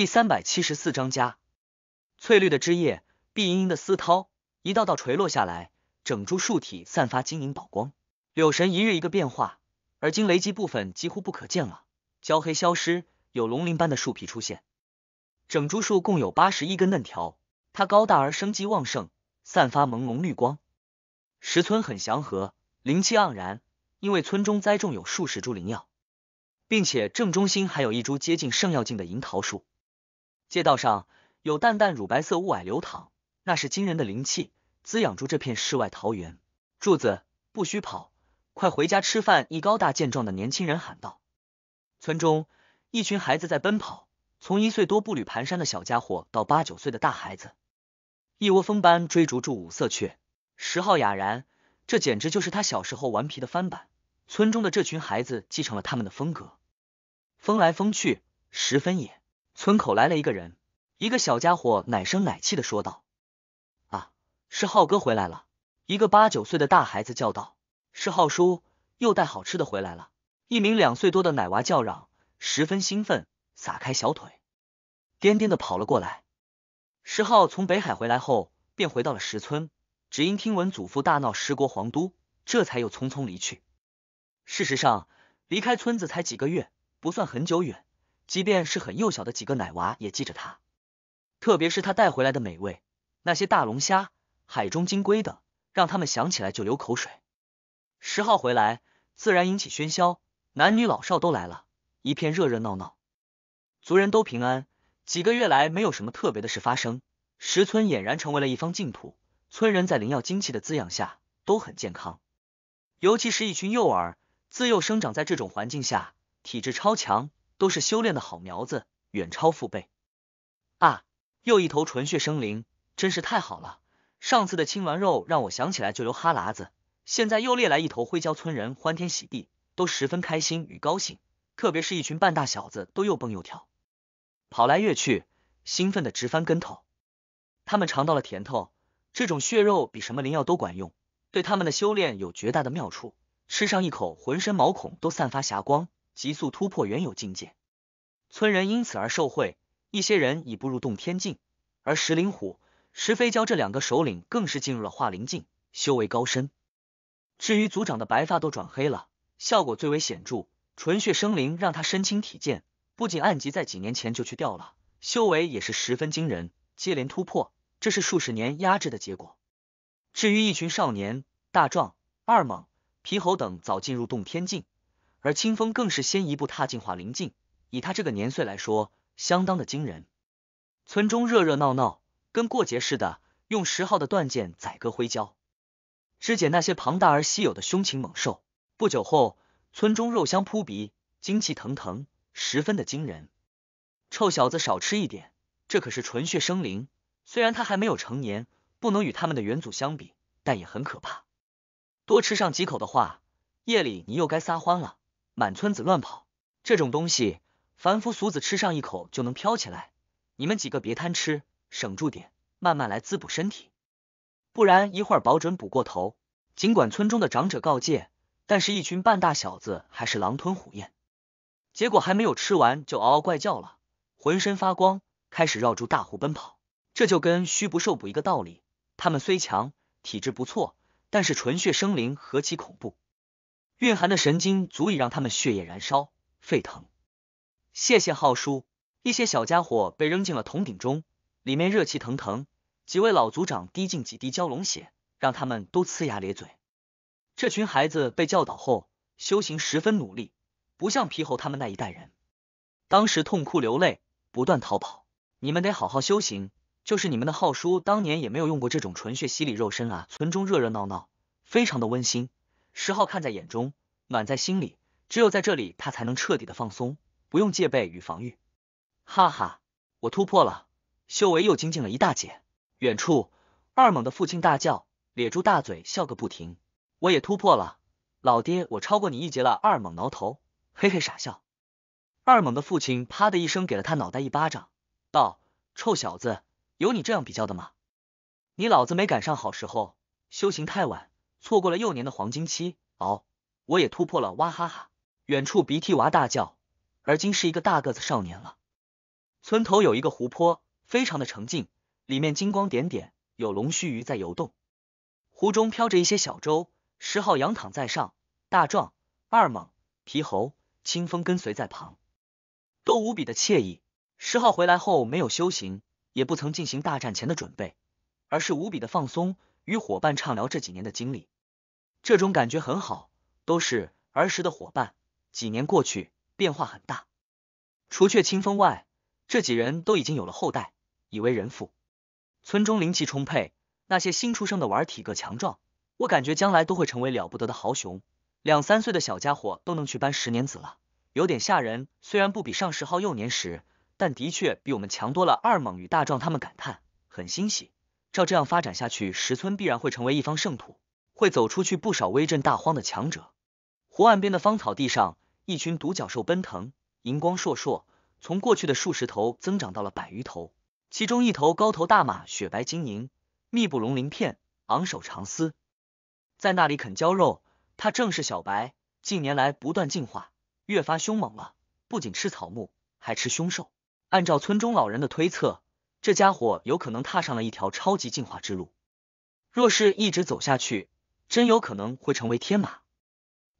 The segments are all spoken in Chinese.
第三百七十四章，家。翠绿的枝叶，碧莹莹的丝绦，一道道垂落下来，整株树体散发晶莹宝光。柳神一日一个变化，而今雷击部分几乎不可见了，焦黑消失，有龙鳞般的树皮出现。整株树共有八十一根嫩条，它高大而生机旺盛，散发朦胧绿光。石村很祥和，灵气盎然，因为村中栽种有数十株灵药，并且正中心还有一株接近圣药境的银桃树。街道上有淡淡乳白色雾霭流淌，那是惊人的灵气滋养住这片世外桃源。柱子，不许跑，快回家吃饭！一高大健壮的年轻人喊道。村中一群孩子在奔跑，从一岁多步履蹒跚的小家伙到八九岁的大孩子，一窝蜂般追逐住五色雀。石浩哑然，这简直就是他小时候顽皮的翻版。村中的这群孩子继承了他们的风格，疯来疯去，十分野。村口来了一个人，一个小家伙奶声奶气的说道：“啊，是浩哥回来了！”一个八九岁的大孩子叫道：“是浩叔又带好吃的回来了！”一名两岁多的奶娃叫嚷，十分兴奋，撒开小腿，颠颠的跑了过来。石浩从北海回来后，便回到了石村，只因听闻祖父大闹十国皇都，这才又匆匆离去。事实上，离开村子才几个月，不算很久远。即便是很幼小的几个奶娃也记着他，特别是他带回来的美味，那些大龙虾、海中金龟等，让他们想起来就流口水。十号回来，自然引起喧嚣，男女老少都来了，一片热热闹闹。族人都平安，几个月来没有什么特别的事发生，石村俨然成为了一方净土。村人在灵药精气的滋养下都很健康，尤其是一群幼儿，自幼生长在这种环境下，体质超强。都是修炼的好苗子，远超父辈啊！又一头纯血生灵，真是太好了！上次的青鸾肉让我想起来就流哈喇子，现在又猎来一头灰胶村人，欢天喜地，都十分开心与高兴。特别是，一群半大小子都又蹦又跳，跑来跃去，兴奋的直翻跟头。他们尝到了甜头，这种血肉比什么灵药都管用，对他们的修炼有绝大的妙处。吃上一口，浑身毛孔都散发霞光。急速突破原有境界，村人因此而受贿，一些人已步入洞天境，而石灵虎、石飞蛟这两个首领更是进入了化灵境，修为高深。至于族长的白发都转黑了，效果最为显著。纯血生灵让他身轻体健，不仅暗疾在几年前就去掉了，修为也是十分惊人，接连突破，这是数十年压制的结果。至于一群少年，大壮、二猛、皮猴等早进入洞天境。而清风更是先一步踏进化灵境，以他这个年岁来说，相当的惊人。村中热热闹闹，跟过节似的，用十号的断剑宰割灰胶，肢解那些庞大而稀有的凶禽猛兽。不久后，村中肉香扑鼻，精气腾腾，十分的惊人。臭小子，少吃一点，这可是纯血生灵。虽然他还没有成年，不能与他们的元祖相比，但也很可怕。多吃上几口的话，夜里你又该撒欢了。满村子乱跑，这种东西凡夫俗子吃上一口就能飘起来。你们几个别贪吃，省住点，慢慢来滋补身体，不然一会儿保准补过头。尽管村中的长者告诫，但是一群半大小子还是狼吞虎咽。结果还没有吃完就嗷嗷怪叫了，浑身发光，开始绕住大湖奔跑。这就跟虚不受补一个道理。他们虽强，体质不错，但是纯血生灵何其恐怖！蕴含的神经足以让他们血液燃烧沸腾。谢谢浩叔。一些小家伙被扔进了铜鼎中，里面热气腾腾。几位老族长滴进几滴蛟龙血，让他们都呲牙咧嘴。这群孩子被教导后，修行十分努力，不像皮猴他们那一代人，当时痛哭流泪，不断逃跑。你们得好好修行。就是你们的浩叔当年也没有用过这种纯血洗礼肉身啊。村中热热闹闹，非常的温馨。石浩看在眼中，暖在心里，只有在这里，他才能彻底的放松，不用戒备与防御。哈哈，我突破了，修为又精进了一大截。远处，二猛的父亲大叫，咧住大嘴笑个不停。我也突破了，老爹，我超过你一截了。二猛挠头，嘿嘿傻笑。二猛的父亲啪的一声给了他脑袋一巴掌，道：“臭小子，有你这样比较的吗？你老子没赶上好时候，修行太晚。”错过了幼年的黄金期，哦，我也突破了，哇哈哈！远处鼻涕娃大叫，而今是一个大个子少年了。村头有一个湖泊，非常的澄静，里面金光点点，有龙须鱼在游动。湖中飘着一些小舟，石浩仰躺在上，大壮、二猛、皮猴、清风跟随在旁，都无比的惬意。石浩回来后没有修行，也不曾进行大战前的准备，而是无比的放松。与伙伴畅聊这几年的经历，这种感觉很好。都是儿时的伙伴，几年过去，变化很大。除却清风外，这几人都已经有了后代，已为人父。村中灵气充沛，那些新出生的娃体格强壮，我感觉将来都会成为了不得的豪雄。两三岁的小家伙都能去搬十年子了，有点吓人。虽然不比上十号幼年时，但的确比我们强多了。二猛与大壮他们感叹，很欣喜。照这样发展下去，石村必然会成为一方圣土，会走出去不少威震大荒的强者。湖岸边的芳草地上，一群独角兽奔腾，银光烁烁，从过去的数十头增长到了百余头。其中一头高头大马，雪白晶莹，密布龙鳞片，昂首长嘶，在那里啃嚼肉。它正是小白，近年来不断进化，越发凶猛了。不仅吃草木，还吃凶兽。按照村中老人的推测。这家伙有可能踏上了一条超级进化之路，若是一直走下去，真有可能会成为天马。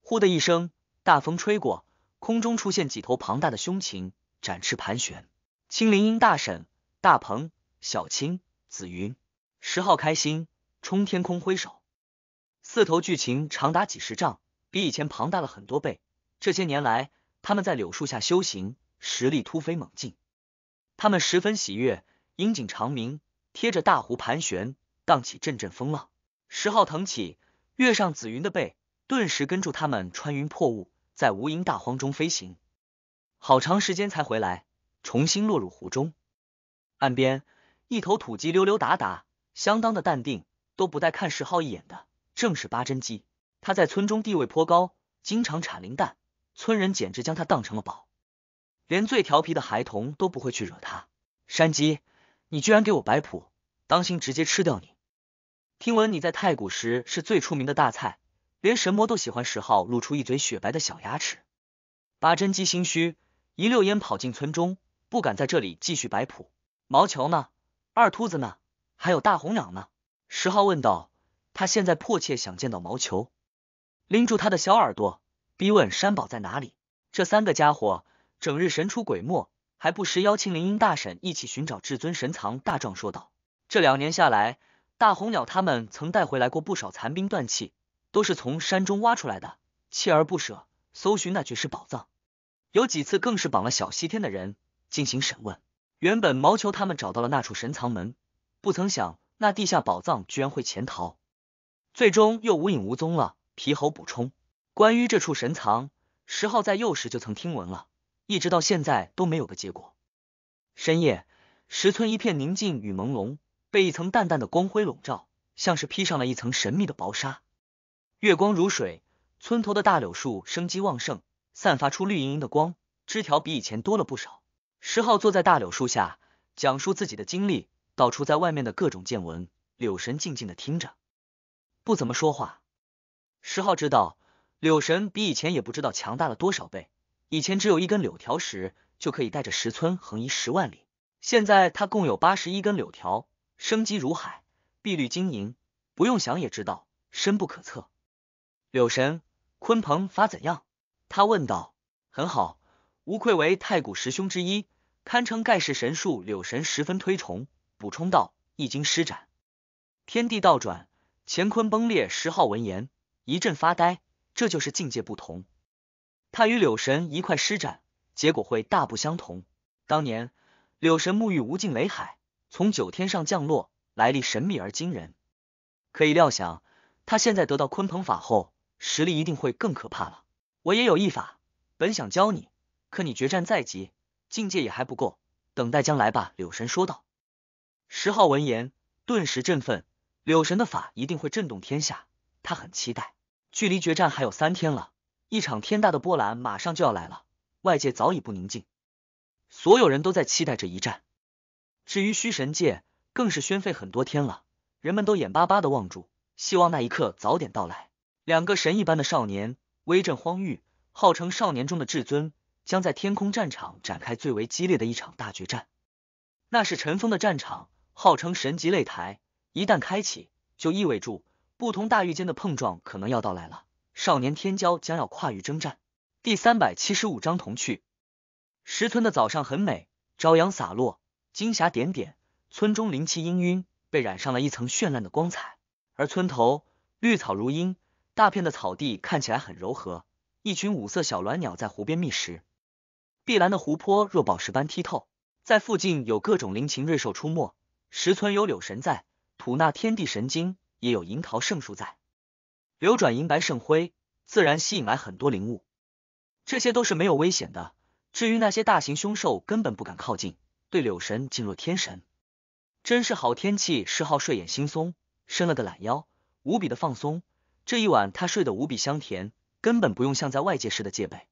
呼的一声，大风吹过，空中出现几头庞大的凶禽，展翅盘旋。青林鹰大婶、大鹏、小青、紫云、十号开心冲天空挥手。四头巨禽长达几十丈，比以前庞大了很多倍。这些年来，他们在柳树下修行，实力突飞猛进，他们十分喜悦。鹰颈长鸣，贴着大湖盘旋，荡起阵阵风浪。石浩腾起，跃上紫云的背，顿时跟住他们穿云破雾，在无垠大荒中飞行。好长时间才回来，重新落入湖中。岸边，一头土鸡溜溜达达，相当的淡定，都不带看石浩一眼的。正是八珍鸡，他在村中地位颇高，经常产灵蛋，村人简直将他当成了宝，连最调皮的孩童都不会去惹他。山鸡。你居然给我摆谱，当心直接吃掉你！听闻你在太古时是最出名的大菜，连神魔都喜欢。十号露出一嘴雪白的小牙齿，八珍鸡心虚，一溜烟跑进村中，不敢在这里继续摆谱。毛球呢？二秃子呢？还有大红鸟呢？十号问道，他现在迫切想见到毛球，拎住他的小耳朵，逼问山宝在哪里。这三个家伙整日神出鬼没。还不时邀请林英大婶一起寻找至尊神藏。大壮说道：“这两年下来，大红鸟他们曾带回来过不少残兵断气，都是从山中挖出来的，锲而不舍搜寻那绝世宝藏。有几次更是绑了小西天的人进行审问。原本毛球他们找到了那处神藏门，不曾想那地下宝藏居然会潜逃，最终又无影无踪了。”皮猴补充：“关于这处神藏，十号在幼时就曾听闻了。”一直到现在都没有个结果。深夜，石村一片宁静与朦胧，被一层淡淡的光辉笼罩，像是披上了一层神秘的薄纱。月光如水，村头的大柳树生机旺盛，散发出绿莹莹的光，枝条比以前多了不少。石浩坐在大柳树下，讲述自己的经历，道出在外面的各种见闻。柳神静静的听着，不怎么说话。石浩知道，柳神比以前也不知道强大了多少倍。以前只有一根柳条时，就可以带着石村横移十万里。现在他共有八十一根柳条，生机如海，碧绿晶莹，不用想也知道深不可测。柳神鲲鹏法怎样？他问道。很好，无愧为太古十兄之一，堪称盖世神术。柳神十分推崇，补充道。一经施展，天地倒转，乾坤崩裂。十号闻言一阵发呆，这就是境界不同。他与柳神一块施展，结果会大不相同。当年柳神沐浴无尽雷海，从九天上降落，来历神秘而惊人。可以料想，他现在得到鲲鹏法后，实力一定会更可怕了。我也有一法，本想教你，可你决战在即，境界也还不够，等待将来吧。”柳神说道。石昊闻言，顿时振奋。柳神的法一定会震动天下，他很期待。距离决战还有三天了。一场天大的波澜马上就要来了，外界早已不宁静，所有人都在期待这一战。至于虚神界，更是宣废很多天了，人们都眼巴巴的望住，希望那一刻早点到来。两个神一般的少年威震荒域，号称少年中的至尊，将在天空战场展开最为激烈的一场大决战。那是尘封的战场，号称神级擂台，一旦开启，就意味着不同大域间的碰撞可能要到来了。少年天骄将要跨域征战。第三百七十五章童趣。石村的早上很美，朝阳洒落，金霞点点，村中灵气氤氲，被染上了一层绚烂的光彩。而村头绿草如茵，大片的草地看起来很柔和。一群五色小鸾鸟在湖边觅食，碧蓝的湖泊若宝石般剔透。在附近有各种灵禽瑞兽出没，石村有柳神在，吐纳天地神经，也有银桃圣树在。流转银白圣辉，自然吸引来很多灵物，这些都是没有危险的。至于那些大型凶兽，根本不敢靠近，对柳神敬若天神。真是好天气，十号睡眼惺忪，伸了个懒腰，无比的放松。这一晚他睡得无比香甜，根本不用像在外界似的戒备。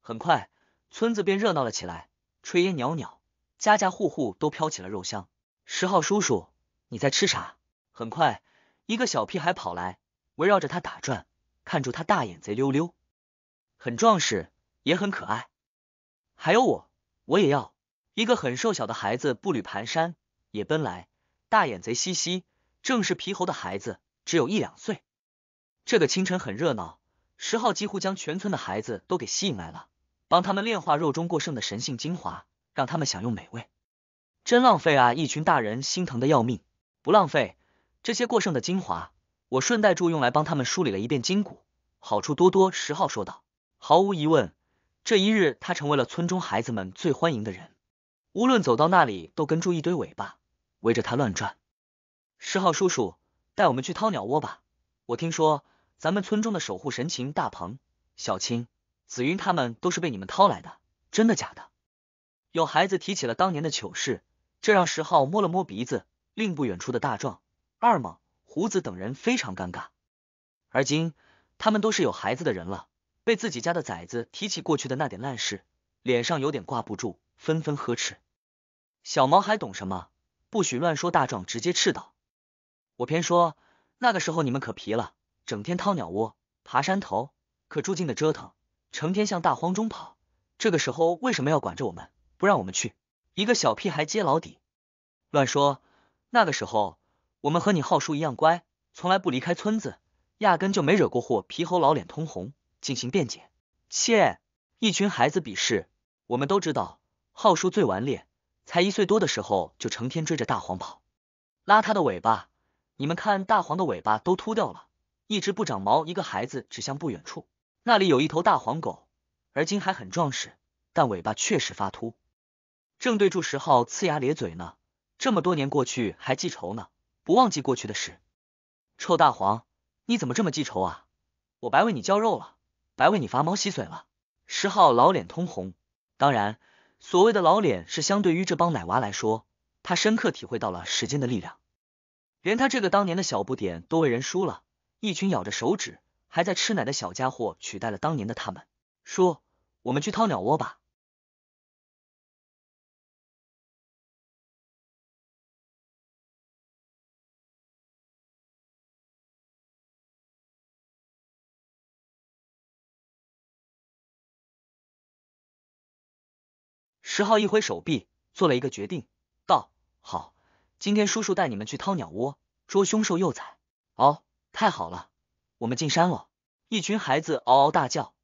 很快，村子便热闹了起来，炊烟袅袅，家家户户都飘起了肉香。十号叔叔，你在吃啥？很快，一个小屁孩跑来。围绕着他打转，看住他大眼贼溜溜，很壮实，也很可爱。还有我，我也要一个很瘦小的孩子，步履蹒跚也奔来，大眼贼嘻嘻，正是皮猴的孩子，只有一两岁。这个清晨很热闹，十号几乎将全村的孩子都给吸引来了，帮他们炼化肉中过剩的神性精华，让他们享用美味。真浪费啊！一群大人心疼的要命，不浪费这些过剩的精华。我顺带住用来帮他们梳理了一遍筋骨，好处多多。十号说道。毫无疑问，这一日他成为了村中孩子们最欢迎的人，无论走到哪里都跟住一堆尾巴，围着他乱转。十号叔叔，带我们去掏鸟窝吧！我听说咱们村中的守护神禽大鹏、小青、紫云他们都是被你们掏来的，真的假的？有孩子提起了当年的糗事，这让十号摸了摸鼻子，令不远处的大壮、二猛。胡子等人非常尴尬，而今他们都是有孩子的人了，被自己家的崽子提起过去的那点烂事，脸上有点挂不住，纷纷呵斥：“小毛孩懂什么？不许乱说！”大壮直接斥道：“我偏说，那个时候你们可皮了，整天掏鸟窝、爬山头，可住进的折腾，成天向大荒中跑。这个时候为什么要管着我们，不让我们去？一个小屁孩揭老底，乱说！那个时候……”我们和你浩叔一样乖，从来不离开村子，压根就没惹过祸。皮猴老脸通红，进行辩解。切，一群孩子鄙视。我们都知道，浩叔最顽劣，才一岁多的时候就成天追着大黄跑，拉他的尾巴。你们看，大黄的尾巴都秃掉了，一只不长毛。一个孩子指向不远处，那里有一头大黄狗，而今还很壮实，但尾巴确实发秃。正对住十号，呲牙咧嘴呢。这么多年过去，还记仇呢。不忘记过去的事，臭大黄，你怎么这么记仇啊？我白为你浇肉了，白为你拔毛洗髓了。石浩老脸通红，当然，所谓的老脸是相对于这帮奶娃来说，他深刻体会到了时间的力量，连他这个当年的小不点都为人输了，一群咬着手指还在吃奶的小家伙取代了当年的他们。叔，我们去掏鸟窝吧。石浩一挥手臂，做了一个决定，道：“好，今天叔叔带你们去掏鸟窝，捉凶兽幼崽。”哦，太好了，我们进山了！一群孩子嗷嗷大叫，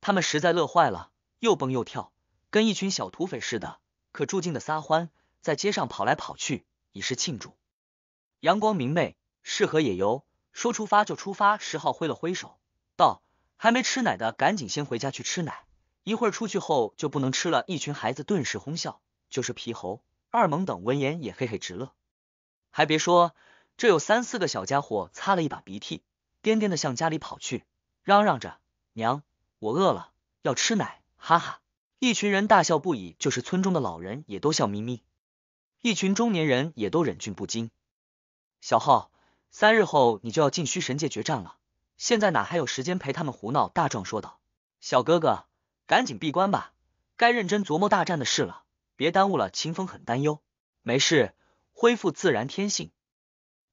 他们实在乐坏了，又蹦又跳，跟一群小土匪似的，可住劲的撒欢，在街上跑来跑去，以示庆祝。阳光明媚，适合野游，说出发就出发。石浩挥了挥手，道：“还没吃奶的，赶紧先回家去吃奶。”一会儿出去后就不能吃了，一群孩子顿时哄笑。就是皮猴二猛等闻言也嘿嘿直乐。还别说，这有三四个小家伙擦了一把鼻涕，颠颠的向家里跑去，嚷嚷着：“娘，我饿了，要吃奶！”哈哈，一群人大笑不已。就是村中的老人也都笑眯眯，一群中年人也都忍俊不禁。小浩，三日后你就要进虚神界决战了，现在哪还有时间陪他们胡闹？大壮说道。小哥哥。赶紧闭关吧，该认真琢磨大战的事了，别耽误了。秦风很担忧。没事，恢复自然天性，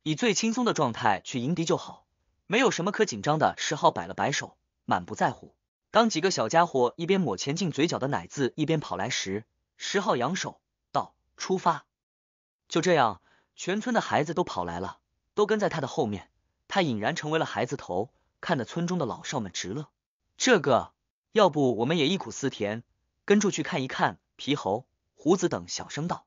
以最轻松的状态去迎敌就好，没有什么可紧张的。石浩摆了摆手，满不在乎。当几个小家伙一边抹前进嘴角的奶渍，一边跑来时，石浩扬手道：“出发！”就这样，全村的孩子都跑来了，都跟在他的后面，他俨然成为了孩子头，看得村中的老少们直乐。这个。要不我们也忆苦思甜，跟出去看一看。皮猴、胡子等小声道。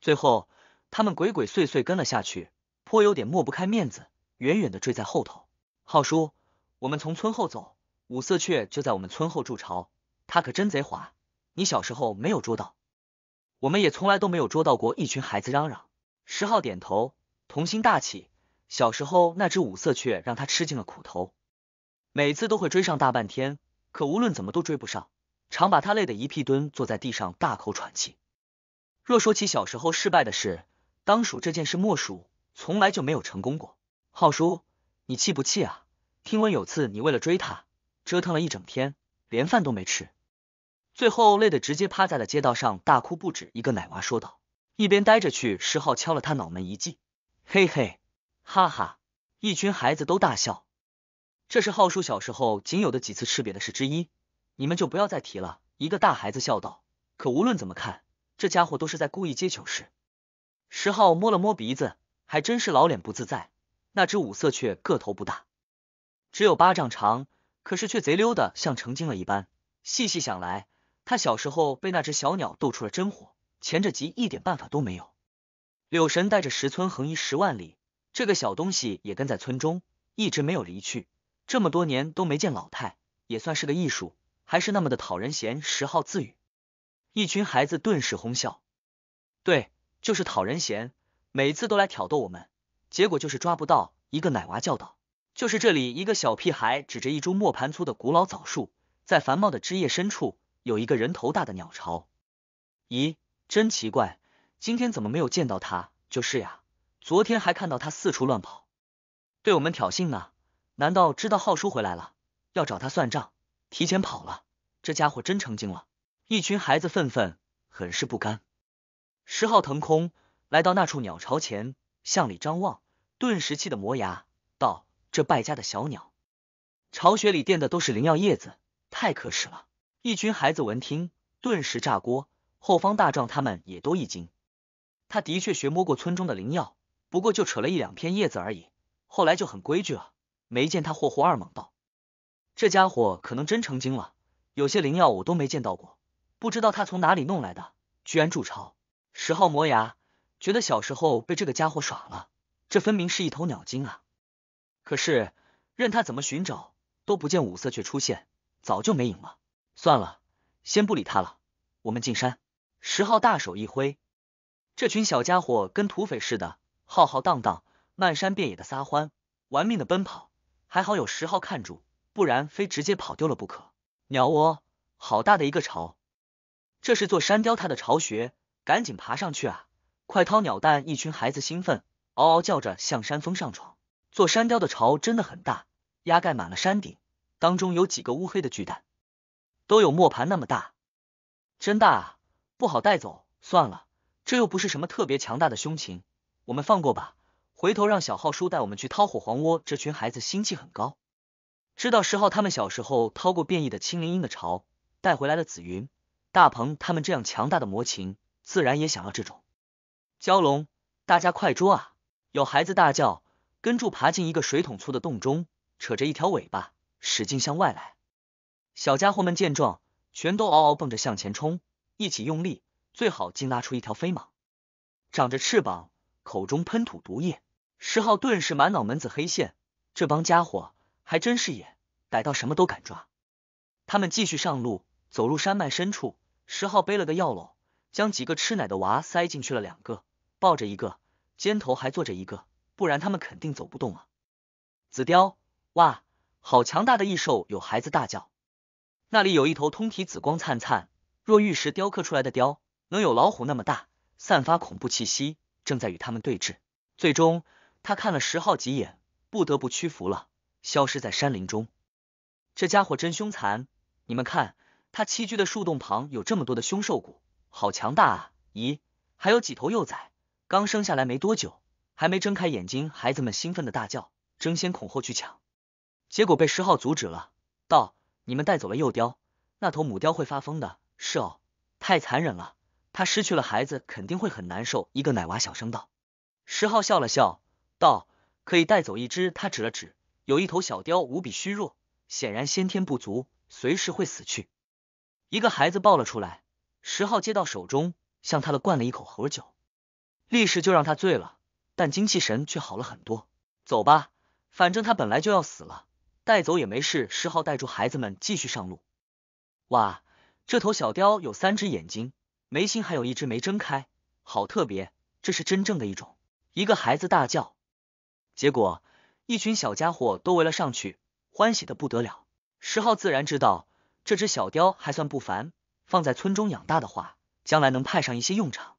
最后，他们鬼鬼祟祟跟了下去，颇有点抹不开面子，远远的追在后头。浩叔，我们从村后走，五色雀就在我们村后筑巢，它可真贼滑。你小时候没有捉到，我们也从来都没有捉到过。一群孩子嚷嚷。石浩点头，童心大起。小时候那只五色雀让他吃尽了苦头，每次都会追上大半天。可无论怎么都追不上，常把他累得一屁蹲坐在地上，大口喘气。若说起小时候失败的事，当属这件事莫属，从来就没有成功过。浩叔，你气不气啊？听闻有次你为了追他，折腾了一整天，连饭都没吃，最后累得直接趴在了街道上，大哭不止。一个奶娃说道，一边呆着去。石浩敲了他脑门一记，嘿嘿哈哈，一群孩子都大笑。这是浩叔小时候仅有的几次吃瘪的事之一，你们就不要再提了。一个大孩子笑道：“可无论怎么看，这家伙都是在故意接糗事。”石浩摸了摸鼻子，还真是老脸不自在。那只五色雀个头不大，只有巴掌长，可是却贼溜的像成精了一般。细细想来，他小时候被那只小鸟逗出了真火，前着急一点办法都没有。柳神带着石村横移十万里，这个小东西也跟在村中，一直没有离去。这么多年都没见老太，也算是个艺术，还是那么的讨人嫌。十号自语，一群孩子顿时哄笑。对，就是讨人嫌，每次都来挑逗我们，结果就是抓不到一个奶娃。叫道：“就是这里，一个小屁孩指着一株磨盘粗的古老枣树，在繁茂的枝叶深处有一个人头大的鸟巢。咦，真奇怪，今天怎么没有见到他？就是呀，昨天还看到他四处乱跑，对我们挑衅呢。”难道知道浩叔回来了，要找他算账，提前跑了？这家伙真成精了！一群孩子愤愤，很是不甘。十号腾空来到那处鸟巢前，向里张望，顿时气得磨牙，道：“这败家的小鸟，巢穴里垫的都是灵药叶子，太可耻了！”一群孩子闻听，顿时炸锅。后方大壮他们也都一惊。他的确学摸过村中的灵药，不过就扯了一两片叶子而已，后来就很规矩了。没见他霍霍二猛道，这家伙可能真成精了。有些灵药我都没见到过，不知道他从哪里弄来的。居然筑巢。十号磨牙，觉得小时候被这个家伙耍了，这分明是一头鸟精啊！可是任他怎么寻找，都不见五色雀出现，早就没影了。算了，先不理他了。我们进山。十号大手一挥，这群小家伙跟土匪似的，浩浩荡荡，漫山遍野的撒欢，玩命的奔跑。还好有十号看住，不然非直接跑丢了不可。鸟窝，好大的一个巢，这是座山雕它的巢穴，赶紧爬上去啊！快掏鸟蛋！一群孩子兴奋，嗷嗷叫着向山峰上闯。做山雕的巢真的很大，压盖满了山顶，当中有几个乌黑的巨蛋，都有磨盘那么大，真大啊！不好带走，算了，这又不是什么特别强大的凶禽，我们放过吧。回头让小浩叔带我们去掏火黄窝。这群孩子心气很高，知道十浩他们小时候掏过变异的青灵鹰的巢，带回来了紫云、大鹏他们这样强大的魔禽，自然也想要这种蛟龙。大家快捉啊！有孩子大叫，跟住爬进一个水桶粗的洞中，扯着一条尾巴，使劲向外来。小家伙们见状，全都嗷嗷蹦着向前冲，一起用力，最好竟拉出一条飞蟒，长着翅膀，口中喷吐毒液。石浩顿时满脑门子黑线，这帮家伙还真是野，逮到什么都敢抓。他们继续上路，走入山脉深处。石浩背了个药篓，将几个吃奶的娃塞进去了，两个抱着一个，肩头还坐着一个，不然他们肯定走不动啊。紫雕，哇，好强大的异兽！有孩子大叫，那里有一头通体紫光灿灿，若玉石雕刻出来的雕，能有老虎那么大，散发恐怖气息，正在与他们对峙。最终。他看了十号几眼，不得不屈服了，消失在山林中。这家伙真凶残！你们看，他栖居的树洞旁有这么多的凶兽骨，好强大啊！咦，还有几头幼崽，刚生下来没多久，还没睁开眼睛。孩子们兴奋的大叫，争先恐后去抢，结果被十号阻止了。道：“你们带走了幼雕，那头母雕会发疯的。”是哦，太残忍了，他失去了孩子肯定会很难受。一个奶娃小声道。十号笑了笑。道可以带走一只，他指了指，有一头小雕无比虚弱，显然先天不足，随时会死去。一个孩子抱了出来，石浩接到手中，向他的灌了一口猴酒，立时就让他醉了，但精气神却好了很多。走吧，反正他本来就要死了，带走也没事。石浩带住孩子们继续上路。哇，这头小雕有三只眼睛，眉心还有一只没睁开，好特别，这是真正的一种。一个孩子大叫。结果，一群小家伙都围了上去，欢喜的不得了。石浩自然知道，这只小雕还算不凡，放在村中养大的话，将来能派上一些用场。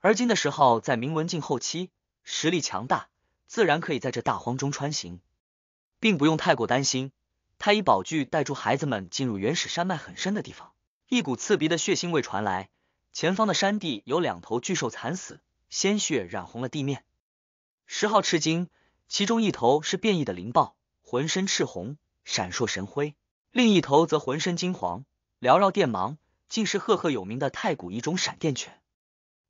而今的石浩在明文境后期，实力强大，自然可以在这大荒中穿行，并不用太过担心。太以宝具带住孩子们进入原始山脉很深的地方，一股刺鼻的血腥味传来，前方的山地有两头巨兽惨死，鲜血染红了地面。十号吃惊，其中一头是变异的灵豹，浑身赤红，闪烁神辉；另一头则浑身金黄，缭绕电芒，竟是赫赫有名的太古一种闪电犬。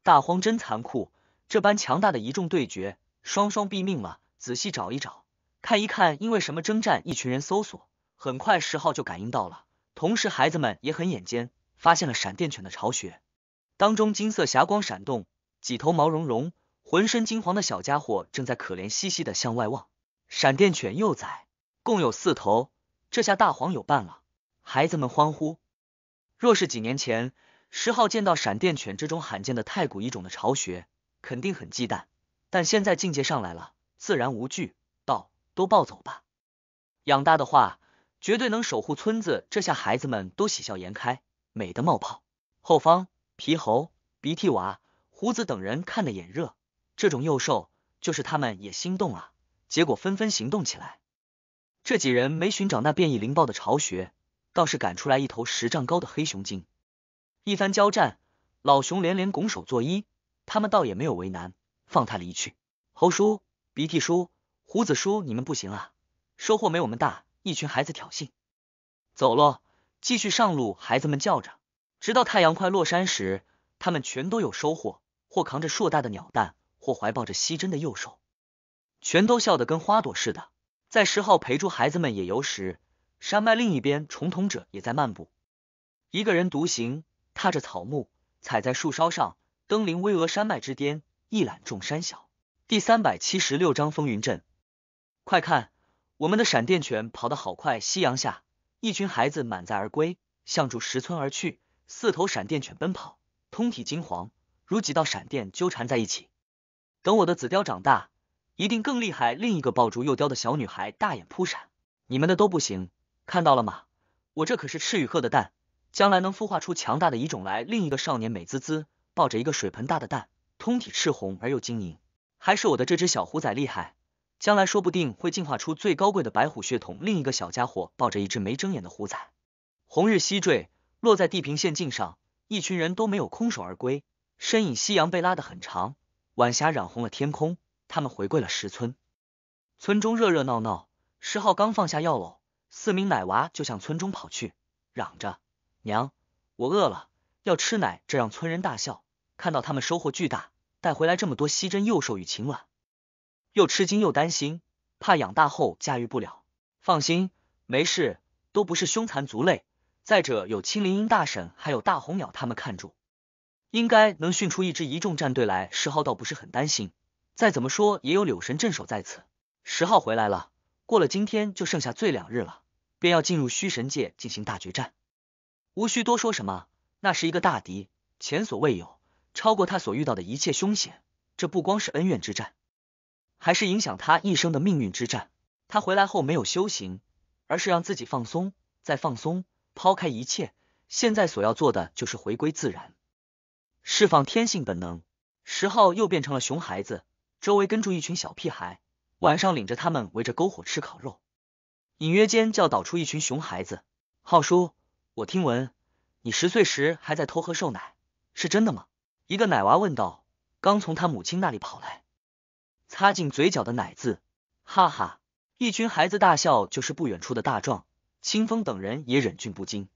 大荒真残酷，这般强大的一众对决，双双毙命了。仔细找一找，看一看，因为什么征战？一群人搜索，很快十号就感应到了，同时孩子们也很眼尖，发现了闪电犬的巢穴，当中金色霞光闪动，几头毛茸茸。浑身金黄的小家伙正在可怜兮兮的向外望。闪电犬幼崽共有四头，这下大黄有伴了。孩子们欢呼。若是几年前，十号见到闪电犬这种罕见的太古一种的巢穴，肯定很忌惮。但现在境界上来了，自然无惧。道都抱走吧，养大的话，绝对能守护村子。这下孩子们都喜笑颜开，美的冒泡。后方皮猴、鼻涕娃、胡子等人看得眼热。这种幼兽，就是他们也心动啊！结果纷纷行动起来。这几人没寻找那变异灵豹的巢穴，倒是赶出来一头十丈高的黑熊精。一番交战，老熊连连拱手作揖，他们倒也没有为难，放他离去。猴叔、鼻涕叔、胡子叔，你们不行啊！收获没我们大。一群孩子挑衅，走喽，继续上路！孩子们叫着，直到太阳快落山时，他们全都有收获，或扛着硕大的鸟蛋。或怀抱着希珍的右手，全都笑得跟花朵似的。在十号陪住孩子们野游时，山脉另一边重瞳者也在漫步，一个人独行，踏着草木，踩在树梢上，登临巍峨山脉之巅，一览众山小。第三百七十六章风云阵，快看，我们的闪电犬跑得好快！夕阳下，一群孩子满载而归，向住石村而去。四头闪电犬奔跑，通体金黄，如几道闪电纠缠在一起。等我的紫貂长大，一定更厉害。另一个抱住幼雕的小女孩，大眼扑闪。你们的都不行，看到了吗？我这可是赤羽鹤的蛋，将来能孵化出强大的遗种来。另一个少年美滋滋抱着一个水盆大的蛋，通体赤红而又晶莹，还是我的这只小虎崽厉害，将来说不定会进化出最高贵的白虎血统。另一个小家伙抱着一只没睁眼的虎崽。红日西坠，落在地平线镜上，一群人都没有空手而归，身影夕阳被拉得很长。晚霞染红了天空，他们回归了石村。村中热热闹闹，石浩刚放下药篓，四名奶娃就向村中跑去，嚷着：“娘，我饿了，要吃奶。”这让村人大笑。看到他们收获巨大，带回来这么多稀珍、幼兽与禽卵，又吃惊又担心，怕养大后驾驭不了。放心，没事，都不是凶残族类。再者有青林鹰大婶，还有大红鸟他们看住。应该能训出一支一众战队来，十号倒不是很担心。再怎么说，也有柳神镇守在此。十号回来了，过了今天就剩下最两日了，便要进入虚神界进行大决战。无需多说什么，那是一个大敌，前所未有，超过他所遇到的一切凶险。这不光是恩怨之战，还是影响他一生的命运之战。他回来后没有修行，而是让自己放松，再放松，抛开一切。现在所要做的就是回归自然。释放天性本能，十浩又变成了熊孩子，周围跟住一群小屁孩，晚上领着他们围着篝火吃烤肉，隐约间教导出一群熊孩子。浩叔，我听闻你十岁时还在偷喝兽奶，是真的吗？一个奶娃问道，刚从他母亲那里跑来，擦净嘴角的奶渍，哈哈，一群孩子大笑。就是不远处的大壮、清风等人也忍俊不禁。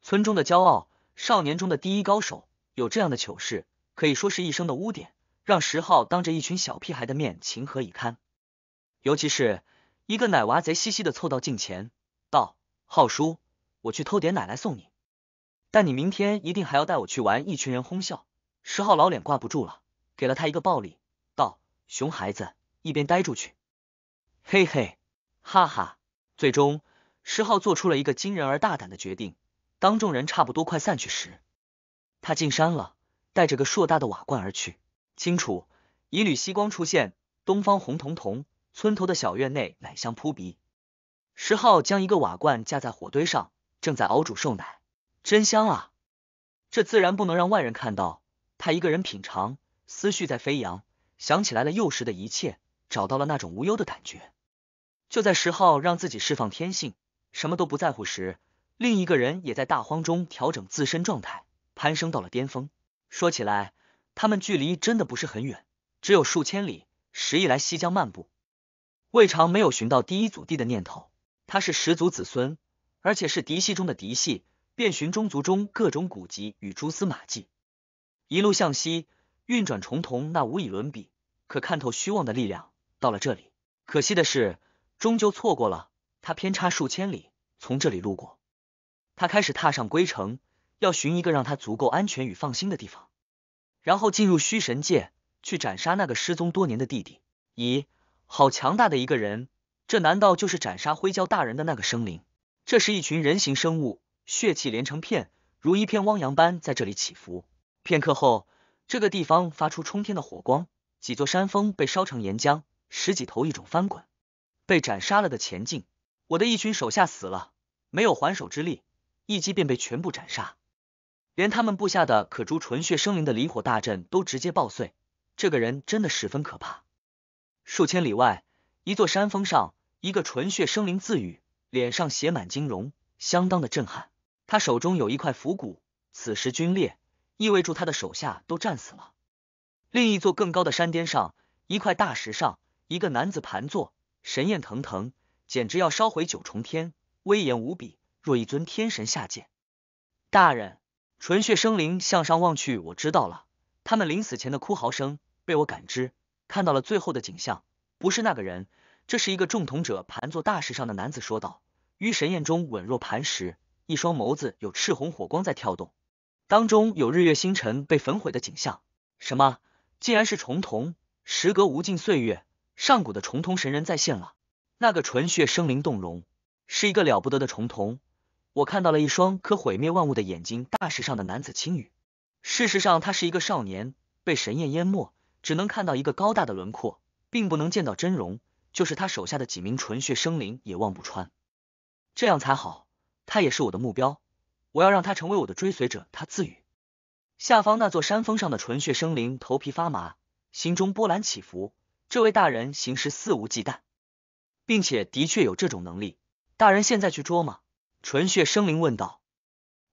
村中的骄傲，少年中的第一高手。有这样的糗事，可以说是一生的污点，让石浩当着一群小屁孩的面情何以堪？尤其是一个奶娃贼兮兮的凑到近前，道：“浩叔，我去偷点奶来送你，但你明天一定还要带我去玩。”一群人哄笑，石浩老脸挂不住了，给了他一个暴力，道：“熊孩子，一边呆住去！”嘿嘿哈哈。最终，石浩做出了一个惊人而大胆的决定。当众人差不多快散去时。他进山了，带着个硕大的瓦罐而去。清楚，一缕西光出现，东方红彤彤。村头的小院内，奶香扑鼻。石浩将一个瓦罐架在火堆上，正在熬煮兽奶，真香啊！这自然不能让外人看到，他一个人品尝，思绪在飞扬，想起来了幼时的一切，找到了那种无忧的感觉。就在石浩让自己释放天性，什么都不在乎时，另一个人也在大荒中调整自身状态。攀升到了巅峰。说起来，他们距离真的不是很远，只有数千里。时亦来西江漫步，未尝没有寻到第一祖地的念头。他是始祖子孙，而且是嫡系中的嫡系，遍寻中族中各种古籍与蛛丝马迹。一路向西，运转重瞳那无以伦比、可看透虚妄的力量。到了这里，可惜的是，终究错过了。他偏差数千里，从这里路过，他开始踏上归程。要寻一个让他足够安全与放心的地方，然后进入虚神界去斩杀那个失踪多年的弟弟。咦，好强大的一个人！这难道就是斩杀灰教大人的那个生灵？这是一群人形生物，血气连成片，如一片汪洋般在这里起伏。片刻后，这个地方发出冲天的火光，几座山峰被烧成岩浆，十几头一种翻滚，被斩杀了的前进。我的一群手下死了，没有还手之力，一击便被全部斩杀。连他们布下的可诛纯血生灵的离火大阵都直接爆碎，这个人真的十分可怕。数千里外，一座山峰上，一个纯血生灵自语，脸上写满金容，相当的震撼。他手中有一块符骨，此时皲裂，意味住他的手下都战死了。另一座更高的山巅上，一块大石上，一个男子盘坐，神焰腾腾，简直要烧毁九重天，威严无比，若一尊天神下界。大人。纯血生灵向上望去，我知道了，他们临死前的哭嚎声被我感知，看到了最后的景象。不是那个人，这是一个重瞳者盘坐大石上的男子说道。于神焰中稳若磐石，一双眸子有赤红火光在跳动，当中有日月星辰被焚毁的景象。什么？竟然是重瞳！时隔无尽岁月，上古的重瞳神人再现了。那个纯血生灵动容，是一个了不得的重瞳。我看到了一双可毁灭万物的眼睛。大石上的男子轻语：“事实上，他是一个少年，被神焰淹没，只能看到一个高大的轮廓，并不能见到真容。就是他手下的几名纯血生灵也望不穿。这样才好，他也是我的目标，我要让他成为我的追随者。”他自语。下方那座山峰上的纯血生灵头皮发麻，心中波澜起伏。这位大人行事肆无忌惮，并且的确有这种能力。大人现在去捉吗？纯血生灵问道：“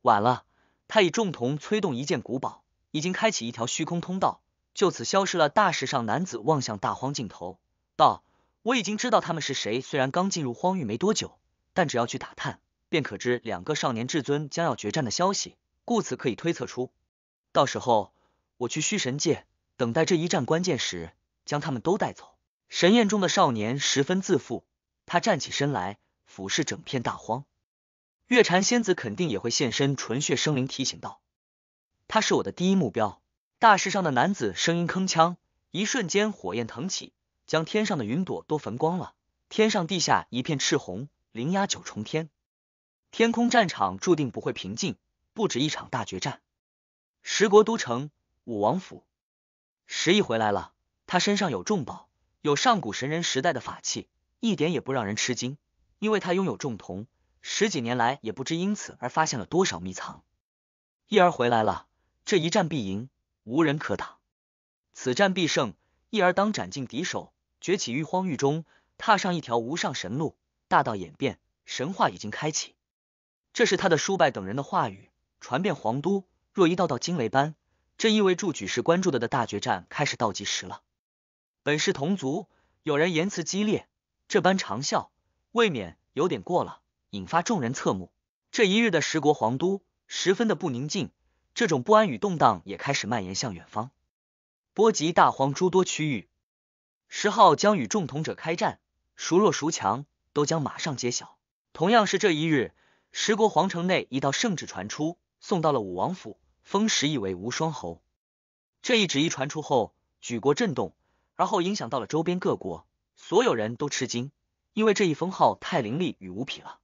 晚了，他以重瞳催动一件古宝，已经开启一条虚空通道，就此消失了。”大石上男子望向大荒尽头，道：“我已经知道他们是谁。虽然刚进入荒域没多久，但只要去打探，便可知两个少年至尊将要决战的消息。故此，可以推测出，到时候我去虚神界，等待这一战关键时，将他们都带走。”神宴中的少年十分自负，他站起身来，俯视整片大荒。月婵仙子肯定也会现身。纯血生灵提醒道：“他是我的第一目标。”大石上的男子声音铿锵，一瞬间火焰腾起，将天上的云朵都焚光了。天上地下一片赤红，凌压九重天。天空战场注定不会平静，不止一场大决战。十国都城武王府，时毅回来了。他身上有重宝，有上古神人时代的法器，一点也不让人吃惊，因为他拥有重瞳。十几年来，也不知因此而发现了多少秘藏。一儿回来了，这一战必赢，无人可挡。此战必胜，一儿当斩尽敌手，崛起玉荒域中，踏上一条无上神路，大道演变，神话已经开启。这是他的叔伯等人的话语，传遍皇都，若一道道惊雷般。这意味着举世关注的的大决战开始倒计时了。本是同族，有人言辞激烈，这般长笑，未免有点过了。引发众人侧目，这一日的十国皇都十分的不宁静，这种不安与动荡也开始蔓延向远方，波及大荒诸多区域。十号将与众同者开战，孰弱孰强都将马上揭晓。同样是这一日，十国皇城内一道圣旨传出，送到了武王府，封十亿为无双侯。这一旨意传出后，举国震动，而后影响到了周边各国，所有人都吃惊，因为这一封号太凌厉与无匹了。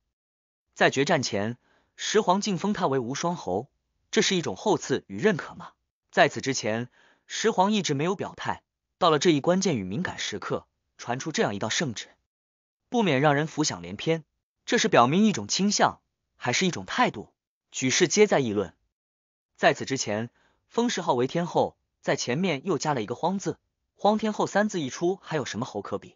在决战前，石皇竟封他为无双侯，这是一种厚赐与认可吗？在此之前，石皇一直没有表态，到了这一关键与敏感时刻，传出这样一道圣旨，不免让人浮想联翩。这是表明一种倾向，还是一种态度？举世皆在议论。在此之前，封石号为天后，在前面又加了一个荒字，荒天后三字一出，还有什么侯可比？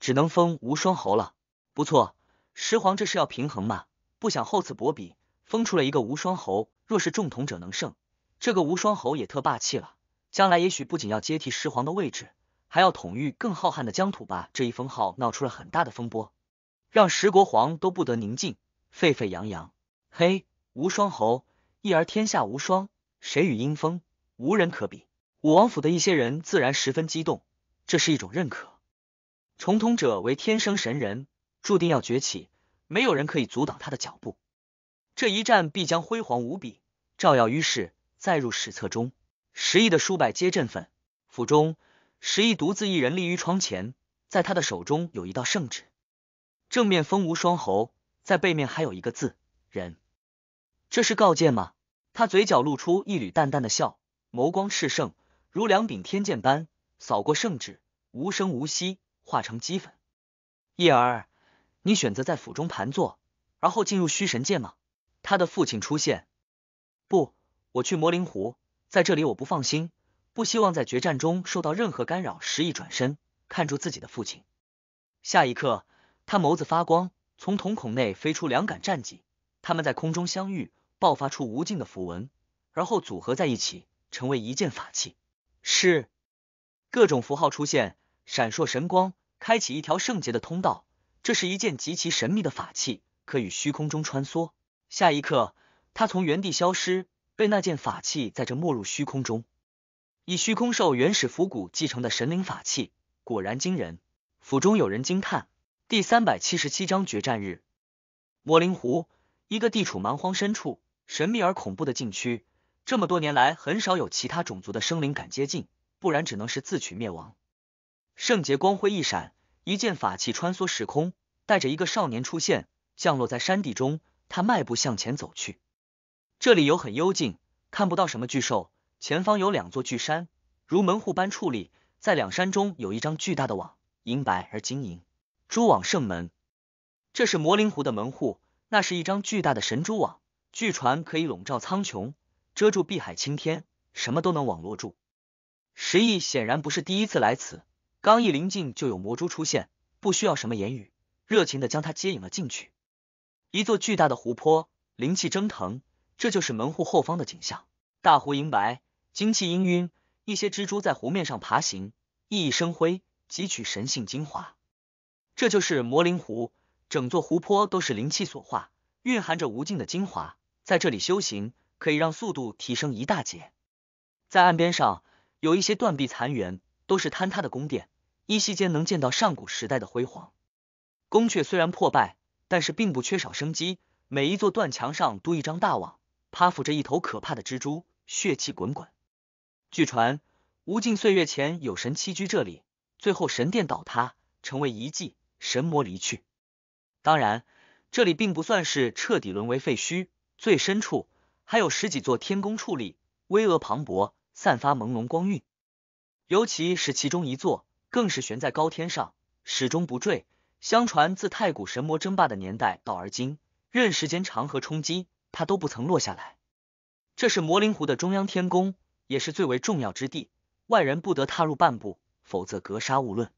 只能封无双侯了。不错。十皇这是要平衡吗？不想厚此薄彼，封出了一个无双侯。若是重统者能胜，这个无双侯也特霸气了。将来也许不仅要接替十皇的位置，还要统御更浩瀚的疆土吧？这一封号闹出了很大的风波，让十国皇都不得宁静，沸沸扬扬。嘿，无双侯，一而天下无双，谁与阴风无人可比？武王府的一些人自然十分激动，这是一种认可。重统者为天生神人。注定要崛起，没有人可以阻挡他的脚步。这一战必将辉煌无比，照耀于世，载入史册中。十亿的数百皆振奋。府中，十亿独自一人立于窗前，在他的手中有一道圣旨，正面封无双侯，在背面还有一个字“人”。这是告诫吗？他嘴角露出一缕淡淡的笑，眸光炽盛，如两柄天剑般扫过圣旨，无声无息化成齑粉。叶儿。你选择在府中盘坐，而后进入虚神界吗？他的父亲出现不，我去魔灵湖，在这里我不放心，不希望在决战中受到任何干扰。时一转身，看住自己的父亲。下一刻，他眸子发光，从瞳孔内飞出两杆战戟，他们在空中相遇，爆发出无尽的符文，然后组合在一起，成为一件法器。是，各种符号出现，闪烁神光，开启一条圣洁的通道。这是一件极其神秘的法器，可与虚空中穿梭。下一刻，他从原地消失，被那件法器在这没入虚空中。以虚空兽原始伏骨继承的神灵法器，果然惊人。府中有人惊叹。第三百七十七章决战日。魔灵湖，一个地处蛮荒深处、神秘而恐怖的禁区。这么多年来，很少有其他种族的生灵敢接近，不然只能是自取灭亡。圣洁光辉一闪。一件法器穿梭时空，带着一个少年出现，降落在山地中。他迈步向前走去，这里有很幽静，看不到什么巨兽。前方有两座巨山，如门户般矗立。在两山中有一张巨大的网，银白而晶莹，蛛网圣门。这是魔灵湖的门户，那是一张巨大的神蛛网，巨船可以笼罩苍穹，遮住碧海青天，什么都能网络住。石毅显然不是第一次来此。刚一临近，就有魔珠出现，不需要什么言语，热情的将他接引了进去。一座巨大的湖泊，灵气蒸腾，这就是门户后方的景象。大湖银白，精气氤氲，一些蜘蛛在湖面上爬行，熠熠生辉，汲取神性精华。这就是魔灵湖，整座湖泊都是灵气所化，蕴含着无尽的精华，在这里修行可以让速度提升一大截。在岸边上有一些断壁残垣。都是坍塌的宫殿，依稀间能见到上古时代的辉煌。宫阙虽然破败，但是并不缺少生机。每一座断墙上都一张大网，趴伏着一头可怕的蜘蛛，血气滚滚。据传，无尽岁月前有神栖居这里，最后神殿倒塌，成为遗迹，神魔离去。当然，这里并不算是彻底沦为废墟，最深处还有十几座天宫矗立，巍峨磅礴，散发朦胧光晕。尤其是其中一座，更是悬在高天上，始终不坠。相传自太古神魔争霸的年代到而今，任时间长河冲击，它都不曾落下来。这是魔灵湖的中央天宫，也是最为重要之地，外人不得踏入半步，否则格杀勿论。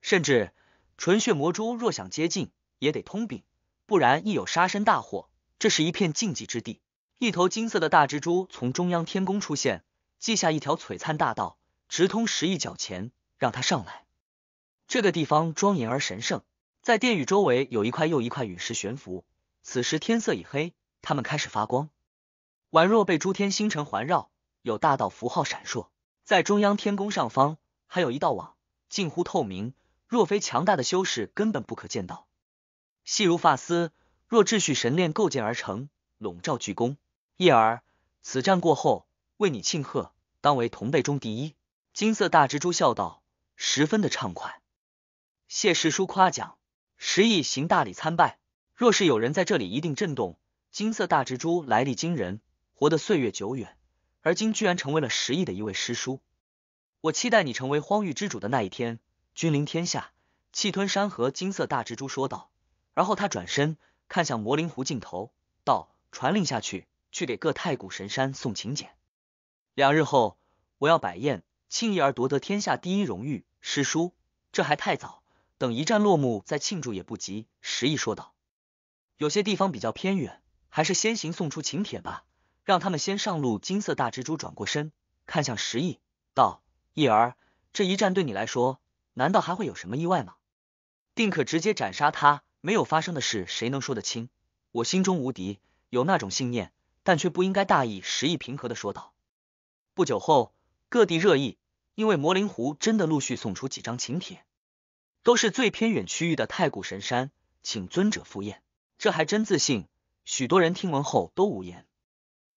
甚至纯血魔珠若想接近，也得通禀，不然亦有杀身大祸。这是一片禁忌之地。一头金色的大蜘蛛从中央天宫出现，系下一条璀璨大道。直通十亿角钱，让他上来。这个地方庄严而神圣，在殿宇周围有一块又一块陨石悬浮。此时天色已黑，他们开始发光，宛若被诸天星辰环绕。有大道符号闪烁在中央天宫上方，还有一道网，近乎透明，若非强大的修士根本不可见到。细如发丝，若秩序神链构建而成，笼罩巨宫。叶儿，此战过后，为你庆贺，当为同辈中第一。金色大蜘蛛笑道，十分的畅快。谢师叔夸奖，十亿行大礼参拜。若是有人在这里，一定震动。金色大蜘蛛来历惊人，活得岁月久远，而今居然成为了十亿的一位师叔。我期待你成为荒域之主的那一天，君临天下，气吞山河。金色大蜘蛛说道，然后他转身看向魔灵湖尽头，道：“传令下去，去给各太古神山送请柬。两日后，我要摆宴。”轻易而夺得天下第一荣誉，师叔，这还太早，等一战落幕再庆祝也不急。”石毅说道，“有些地方比较偏远，还是先行送出请帖吧，让他们先上路。”金色大蜘蛛转过身，看向石毅，道：“毅，这一战对你来说，难道还会有什么意外吗？”“定可直接斩杀他，没有发生的事，谁能说得清？我心中无敌，有那种信念，但却不应该大意。”石毅平和的说道。不久后，各地热议。因为魔灵湖真的陆续送出几张请帖，都是最偏远区域的太古神山，请尊者赴宴。这还真自信，许多人听闻后都无言。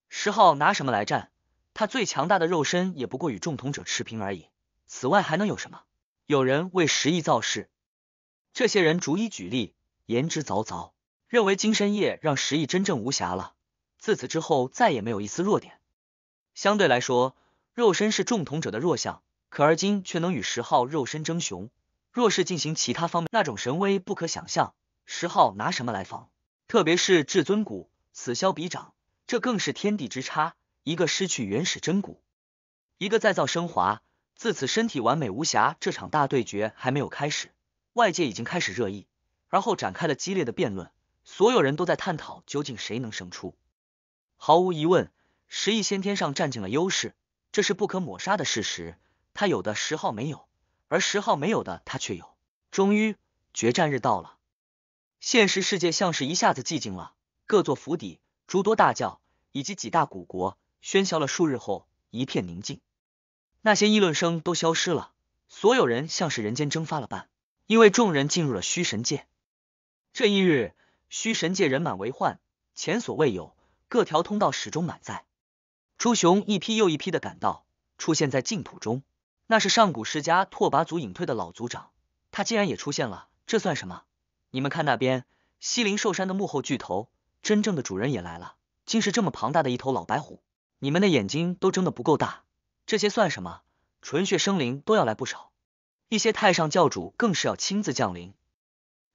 石昊拿什么来战？他最强大的肉身也不过与众同者持平而已。此外还能有什么？有人为石毅造势，这些人逐一举例，言之凿凿，认为金身液让石毅真正无瑕了。自此之后再也没有一丝弱点。相对来说，肉身是众同者的弱项。可而今却能与十号肉身争雄，若是进行其他方面，那种神威不可想象。十号拿什么来防？特别是至尊骨，此消彼长，这更是天地之差。一个失去原始真骨，一个再造升华，自此身体完美无瑕。这场大对决还没有开始，外界已经开始热议，而后展开了激烈的辩论。所有人都在探讨究竟谁能胜出。毫无疑问，十亿先天上占尽了优势，这是不可抹杀的事实。他有的十号没有，而十号没有的他却有。终于决战日到了，现实世界像是一下子寂静了。各座府邸、诸多大教以及几大古国喧嚣了数日后，一片宁静。那些议论声都消失了，所有人像是人间蒸发了般，因为众人进入了虚神界。这一日，虚神界人满为患，前所未有，各条通道始终满载。朱雄一批又一批的赶到，出现在净土中。那是上古世家拓跋族隐退的老族长，他竟然也出现了，这算什么？你们看那边，西陵寿山的幕后巨头，真正的主人也来了，竟是这么庞大的一头老白虎！你们的眼睛都睁得不够大，这些算什么？纯血生灵都要来不少，一些太上教主更是要亲自降临。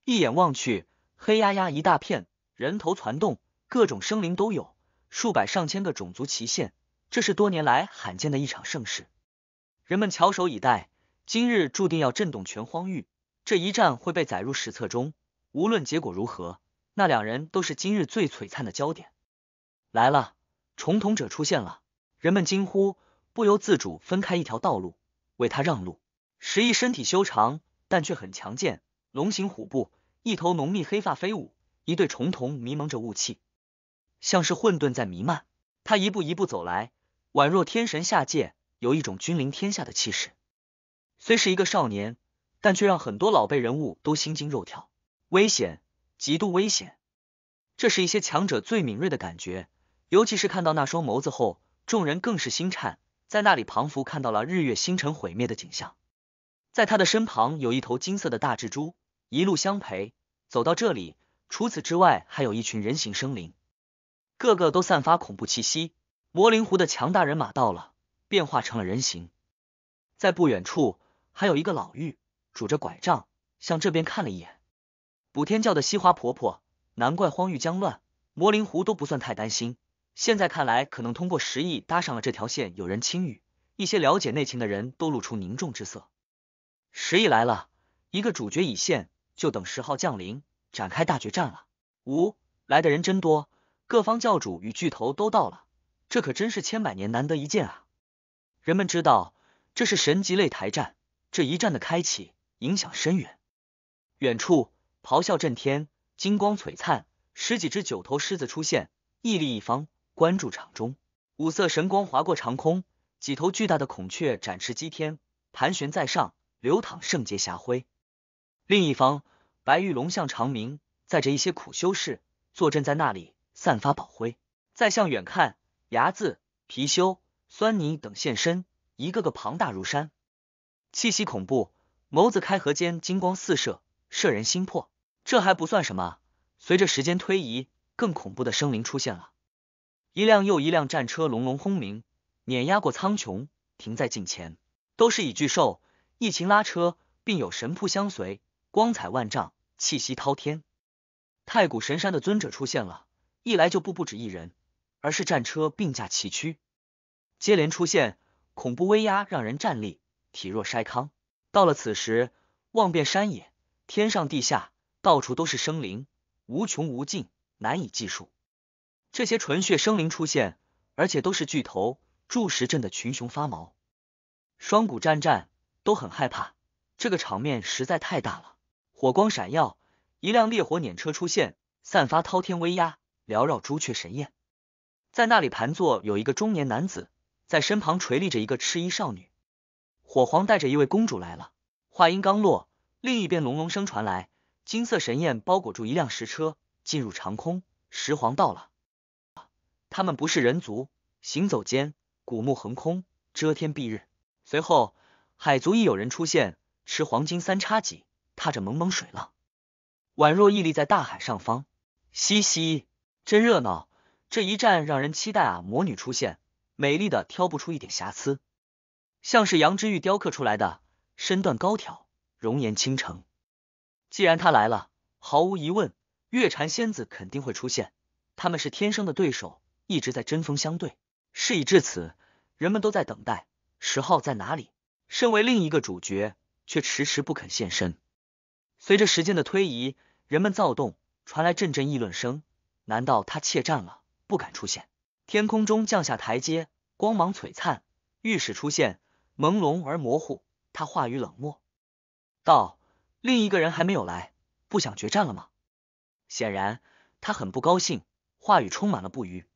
一眼望去，黑压压一大片，人头攒动，各种生灵都有，数百上千个种族齐现，这是多年来罕见的一场盛世。人们翘首以待，今日注定要震动全荒域。这一战会被载入史册中，无论结果如何，那两人都是今日最璀璨的焦点。来了，重瞳者出现了，人们惊呼，不由自主分开一条道路，为他让路。石毅身体修长，但却很强健，龙行虎步，一头浓密黑发飞舞，一对重瞳迷蒙着雾气，像是混沌在弥漫。他一步一步走来，宛若天神下界。有一种君临天下的气势，虽是一个少年，但却让很多老辈人物都心惊肉跳，危险，极度危险。这是一些强者最敏锐的感觉，尤其是看到那双眸子后，众人更是心颤，在那里彷佛看到了日月星辰毁灭的景象。在他的身旁有一头金色的大蜘蛛，一路相陪走到这里。除此之外，还有一群人形生灵，个个都散发恐怖气息。魔灵湖的强大人马到了。变化成了人形，在不远处还有一个老妪拄着拐杖向这边看了一眼。补天教的西华婆婆，难怪荒域将乱，魔灵狐都不算太担心。现在看来，可能通过石毅搭上了这条线。有人轻语，一些了解内情的人都露出凝重之色。石毅来了，一个主角已现，就等十号降临，展开大决战了。五来的人真多，各方教主与巨头都到了，这可真是千百年难得一见啊！人们知道，这是神级擂台战，这一战的开启影响深远。远处咆哮震天，金光璀璨，十几只九头狮子出现，屹立一方，关注场中。五色神光划过长空，几头巨大的孔雀展翅击天，盘旋在上，流淌圣洁霞辉。另一方，白玉龙象长鸣，载着一些苦修士，坐镇在那里，散发宝辉。再向远看，牙子貔貅。酸泥等现身，一个个庞大如山，气息恐怖，眸子开合间金光四射，摄人心魄。这还不算什么，随着时间推移，更恐怖的生灵出现了，一辆又一辆战车隆隆轰鸣，碾压过苍穹，停在近前，都是以巨兽一情拉车，并有神仆相随，光彩万丈，气息滔天。太古神山的尊者出现了，一来就不不止一人，而是战车并驾齐驱。接连出现恐怖威压，让人站立体若筛糠。到了此时，望遍山野，天上地下，到处都是生灵，无穷无尽，难以计数。这些纯血生灵出现，而且都是巨头。筑石镇的群雄发毛，双股战战，都很害怕。这个场面实在太大了。火光闪耀，一辆烈火碾车出现，散发滔天威压，缭绕朱雀神焰。在那里盘坐有一个中年男子。在身旁垂立着一个赤衣少女，火皇带着一位公主来了。话音刚落，另一边隆隆声传来，金色神焰包裹住一辆石车，进入长空。石皇到了。他们不是人族，行走间古木横空，遮天蔽日。随后海族亦有人出现，持黄金三叉戟，踏着蒙蒙水浪，宛若屹立在大海上方。嘻嘻，真热闹！这一战让人期待啊！魔女出现。美丽的，挑不出一点瑕疵，像是羊脂玉雕刻出来的。身段高挑，容颜倾城。既然他来了，毫无疑问，月婵仙子肯定会出现。他们是天生的对手，一直在针锋相对。事已至此，人们都在等待。十号在哪里？身为另一个主角，却迟迟不肯现身。随着时间的推移，人们躁动，传来阵阵议论声。难道他怯战了，不敢出现？天空中降下台阶，光芒璀璨，御史出现，朦胧而模糊。他话语冷漠，道：“另一个人还没有来，不想决战了吗？”显然他很不高兴，话语充满了不愉。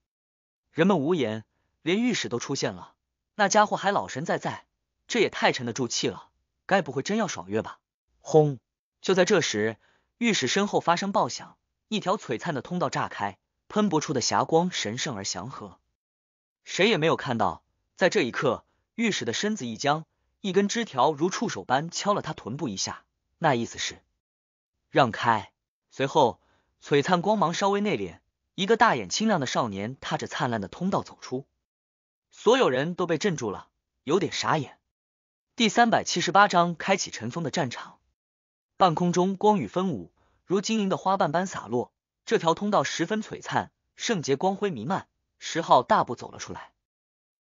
人们无言，连御史都出现了，那家伙还老神在在，这也太沉得住气了，该不会真要爽约吧？轰！就在这时，御史身后发生爆响，一条璀璨的通道炸开。喷薄出的霞光神圣而祥和，谁也没有看到，在这一刻，御史的身子一僵，一根枝条如触手般敲了他臀部一下，那意思是让开。随后，璀璨光芒稍微内敛，一个大眼清亮的少年踏着灿烂的通道走出，所有人都被镇住了，有点傻眼。第三百七十八章开启尘封的战场。半空中光雨纷舞，如晶莹的花瓣般洒落。这条通道十分璀璨，圣洁光辉弥漫。石浩大步走了出来，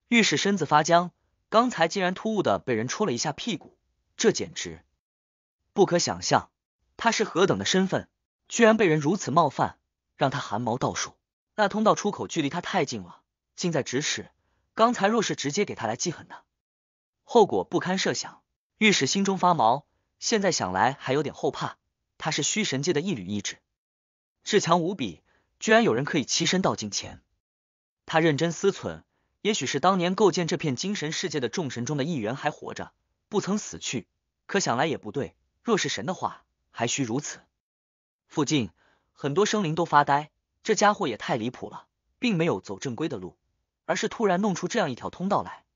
御史身子发僵，刚才竟然突兀的被人戳了一下屁股，这简直不可想象。他是何等的身份，居然被人如此冒犯，让他汗毛倒竖。那通道出口距离他太近了，近在咫尺。刚才若是直接给他来记恨的，后果不堪设想。御史心中发毛，现在想来还有点后怕。他是虚神界的一缕意志。至强无比，居然有人可以栖身到近前。他认真思忖，也许是当年构建这片精神世界的众神中的一员还活着，不曾死去。可想来也不对，若是神的话，还需如此。附近很多生灵都发呆，这家伙也太离谱了，并没有走正规的路，而是突然弄出这样一条通道来。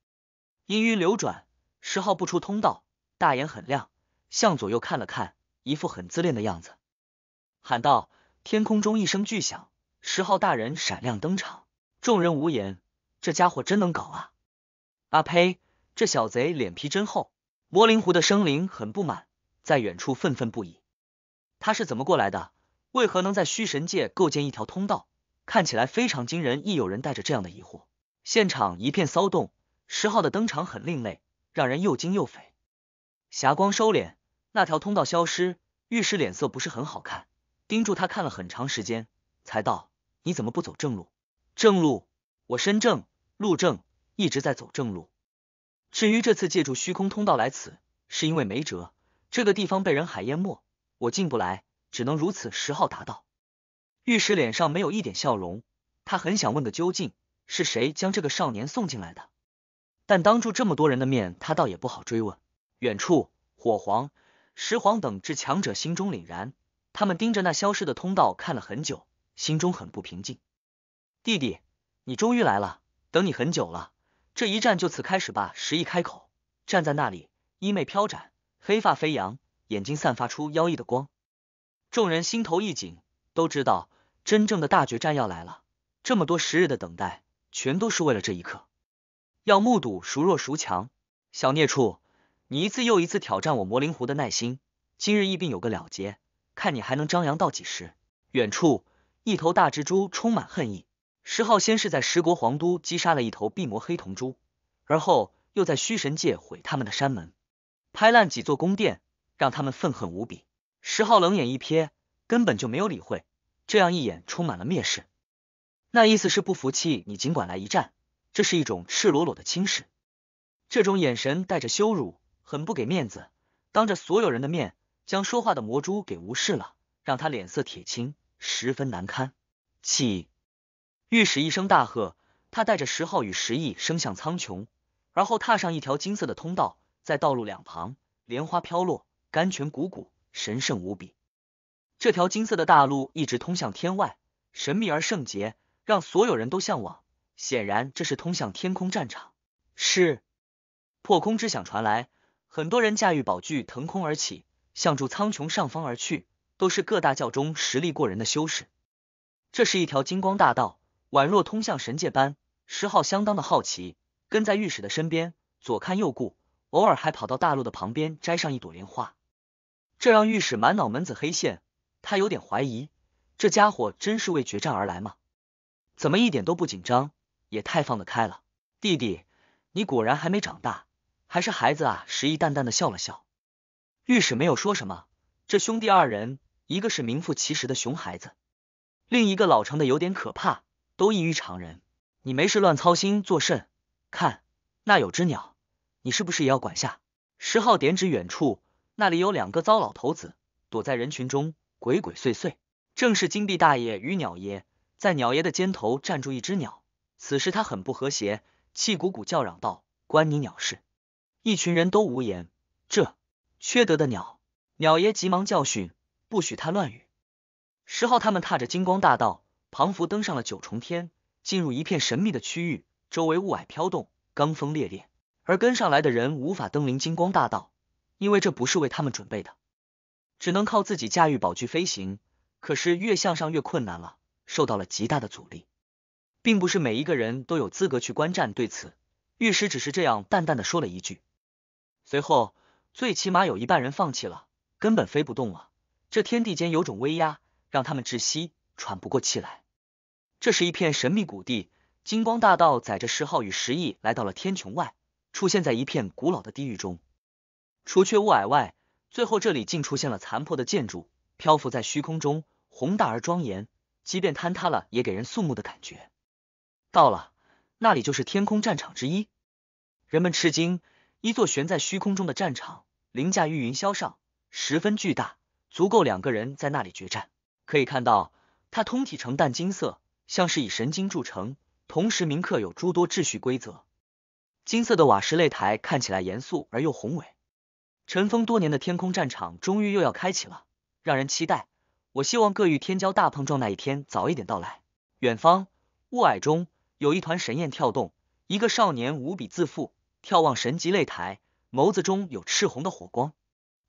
阴云流转，石昊不出通道，大眼很亮，向左右看了看，一副很自恋的样子，喊道。天空中一声巨响，十号大人闪亮登场，众人无言。这家伙真能搞啊！阿呸，这小贼脸皮真厚。魔灵狐的生灵很不满，在远处愤愤不已。他是怎么过来的？为何能在虚神界构建一条通道？看起来非常惊人。亦有人带着这样的疑惑。现场一片骚动。十号的登场很另类，让人又惊又匪。霞光收敛，那条通道消失。玉石脸色不是很好看。盯住他看了很长时间，才道：“你怎么不走正路？正路，我身正，路正，一直在走正路。至于这次借助虚空通道来此，是因为没辙，这个地方被人海淹没，我进不来，只能如此。”十号答道。玉石脸上没有一点笑容，他很想问个究竟，是谁将这个少年送进来的？但当住这么多人的面，他倒也不好追问。远处，火皇、石皇等至强者心中凛然。他们盯着那消失的通道看了很久，心中很不平静。弟弟，你终于来了，等你很久了。这一战就此开始吧！石毅开口，站在那里，衣袂飘展，黑发飞扬，眼睛散发出妖异的光。众人心头一紧，都知道真正的大决战要来了。这么多时日的等待，全都是为了这一刻，要目睹孰弱孰强。小孽畜，你一次又一次挑战我魔灵狐的耐心，今日一并有个了结。看你还能张扬到几时？远处，一头大蜘蛛充满恨意。十号先是在十国皇都击杀了一头碧魔黑瞳蛛，而后又在虚神界毁他们的山门，拍烂几座宫殿，让他们愤恨无比。十号冷眼一瞥，根本就没有理会，这样一眼充满了蔑视，那意思是不服气，你尽管来一战，这是一种赤裸裸的轻视。这种眼神带着羞辱，很不给面子，当着所有人的面。将说话的魔珠给无视了，让他脸色铁青，十分难堪。气御史一声大喝，他带着十号与十亿升向苍穹，而后踏上一条金色的通道，在道路两旁莲花飘落，甘泉汩汩，神圣无比。这条金色的大路一直通向天外，神秘而圣洁，让所有人都向往。显然，这是通向天空战场。是破空之响传来，很多人驾驭宝具腾空而起。向住苍穹上方而去，都是各大教中实力过人的修士。这是一条金光大道，宛若通向神界般。石浩相当的好奇，跟在御史的身边，左看右顾，偶尔还跑到大路的旁边摘上一朵莲花。这让御史满脑门子黑线，他有点怀疑这家伙真是为决战而来吗？怎么一点都不紧张？也太放得开了。弟弟，你果然还没长大，还是孩子啊！石毅淡淡的笑了笑。御史没有说什么。这兄弟二人，一个是名副其实的熊孩子，另一个老成的有点可怕，都异于常人。你没事乱操心作甚？看那有只鸟，你是不是也要管下？石昊点指远处，那里有两个糟老头子躲在人群中，鬼鬼祟祟。正是金币大爷与鸟爷，在鸟爷的肩头站住一只鸟。此时他很不和谐，气鼓鼓叫嚷道：“关你鸟事！”一群人都无言。这。缺德的鸟，鸟爷急忙教训，不许他乱语。石昊他们踏着金光大道，庞福登上了九重天，进入一片神秘的区域，周围雾霭飘动，罡风猎猎。而跟上来的人无法登临金光大道，因为这不是为他们准备的，只能靠自己驾驭宝具飞行。可是越向上越困难了，受到了极大的阻力。并不是每一个人都有资格去观战，对此，玉史只是这样淡淡的说了一句，随后。最起码有一半人放弃了，根本飞不动了。这天地间有种威压，让他们窒息，喘不过气来。这是一片神秘谷地，金光大道载着石昊与石毅来到了天穹外，出现在一片古老的地狱中。除却雾霭外，最后这里竟出现了残破的建筑，漂浮在虚空中，宏大而庄严。即便坍塌了，也给人肃穆的感觉。到了那里，就是天空战场之一。人们吃惊。一座悬在虚空中的战场，凌驾于云霄上，十分巨大，足够两个人在那里决战。可以看到，它通体呈淡金色，像是以神经铸成，同时铭刻有诸多秩序规则。金色的瓦石擂台看起来严肃而又宏伟。尘封多年的天空战场终于又要开启了，让人期待。我希望各域天骄大碰撞那一天早一点到来。远方雾霭中有一团神焰跳动，一个少年无比自负。眺望神级擂台，眸子中有赤红的火光，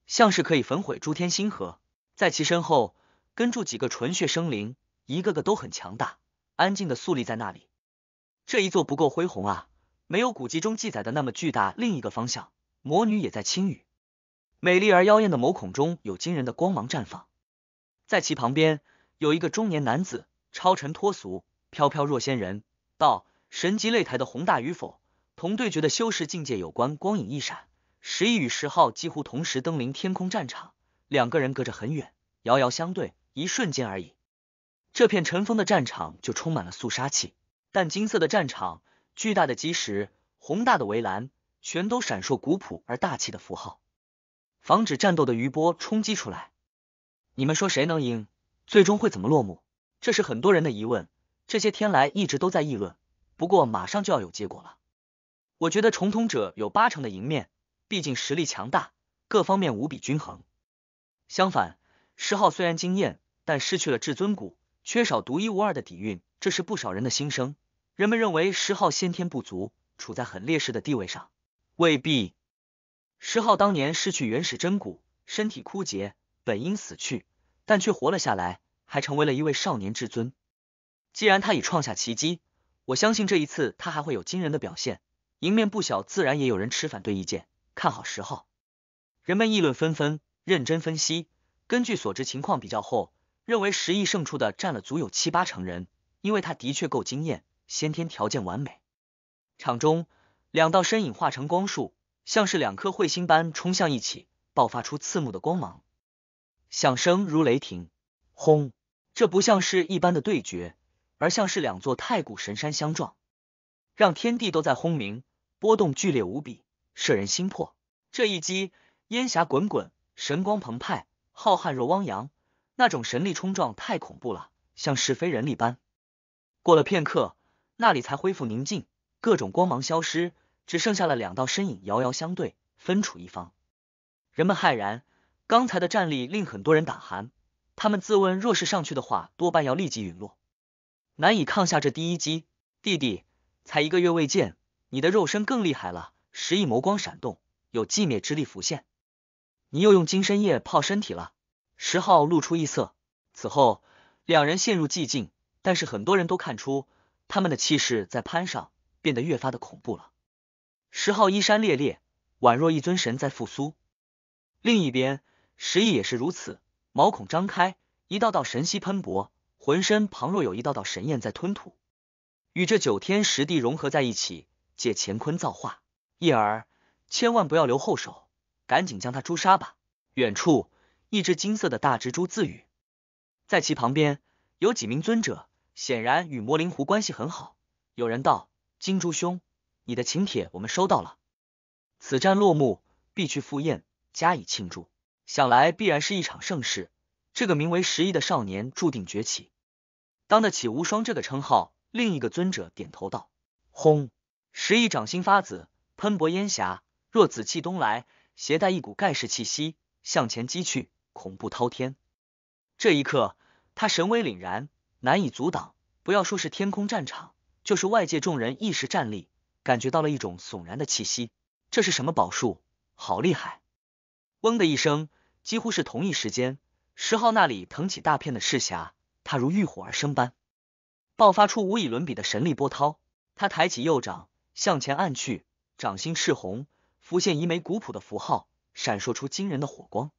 像是可以焚毁诸天星河。在其身后跟住几个纯血生灵，一个个都很强大，安静的肃立在那里。这一座不够恢宏啊，没有古籍中记载的那么巨大。另一个方向，魔女也在轻语，美丽而妖艳的眸孔中有惊人的光芒绽放。在其旁边有一个中年男子，超尘脱俗，飘飘若仙人，道：神级擂台的宏大与否。同对决的修士境界有关，光影一闪，十一与十号几乎同时登临天空战场，两个人隔着很远，遥遥相对，一瞬间而已。这片尘封的战场就充满了肃杀气，但金色的战场，巨大的基石，宏大的围栏，全都闪烁古朴而大气的符号，防止战斗的余波冲击出来。你们说谁能赢？最终会怎么落幕？这是很多人的疑问，这些天来一直都在议论，不过马上就要有结果了。我觉得重瞳者有八成的赢面，毕竟实力强大，各方面无比均衡。相反，十号虽然惊艳，但失去了至尊骨，缺少独一无二的底蕴，这是不少人的心声。人们认为十号先天不足，处在很劣势的地位上。未必，十号当年失去原始真骨，身体枯竭，本应死去，但却活了下来，还成为了一位少年至尊。既然他已创下奇迹，我相信这一次他还会有惊人的表现。赢面不小，自然也有人持反对意见。看好十号，人们议论纷纷，认真分析。根据所知情况比较后，认为十亿胜出的占了足有七八成人，因为他的确够惊艳，先天条件完美。场中，两道身影化成光束，像是两颗彗星般冲向一起，爆发出刺目的光芒，响声如雷霆，轰！这不像是一般的对决，而像是两座太古神山相撞，让天地都在轰鸣。波动剧烈无比，摄人心魄。这一击，烟霞滚滚，神光澎湃，浩瀚若汪洋。那种神力冲撞太恐怖了，像是非人力般。过了片刻，那里才恢复宁静，各种光芒消失，只剩下了两道身影遥遥相对，分处一方。人们骇然，刚才的战力令很多人胆寒。他们自问，若是上去的话，多半要立即陨落，难以抗下这第一击。弟弟，才一个月未见。你的肉身更厉害了，十亿眸光闪动，有寂灭之力浮现。你又用金身液泡身体了。十号露出异色，此后两人陷入寂静，但是很多人都看出他们的气势在攀上，变得越发的恐怖了。十号衣衫猎猎，宛若一尊神在复苏。另一边，十亿也是如此，毛孔张开，一道道神息喷薄，浑身旁若有一道道神焰在吞吐，与这九天十地融合在一起。借乾坤造化，叶儿千万不要留后手，赶紧将他诛杀吧。远处，一只金色的大蜘蛛自语，在其旁边有几名尊者，显然与魔灵狐关系很好。有人道：“金猪兄，你的请帖我们收到了，此战落幕必去赴宴加以庆祝，想来必然是一场盛世。这个名为十亿的少年注定崛起，当得起无双这个称号。”另一个尊者点头道：“轰！”十毅掌心发紫，喷薄烟霞，若紫气东来，携带一股盖世气息向前击去，恐怖滔天。这一刻，他神威凛然，难以阻挡。不要说是天空战场，就是外界众人一时站立，感觉到了一种悚然的气息。这是什么宝术？好厉害！嗡的一声，几乎是同一时间，十号那里腾起大片的赤霞，他如浴火而生般，爆发出无以伦比的神力波涛。他抬起右掌。向前按去，掌心赤红，浮现一枚古朴的符号，闪烁出惊人的火光。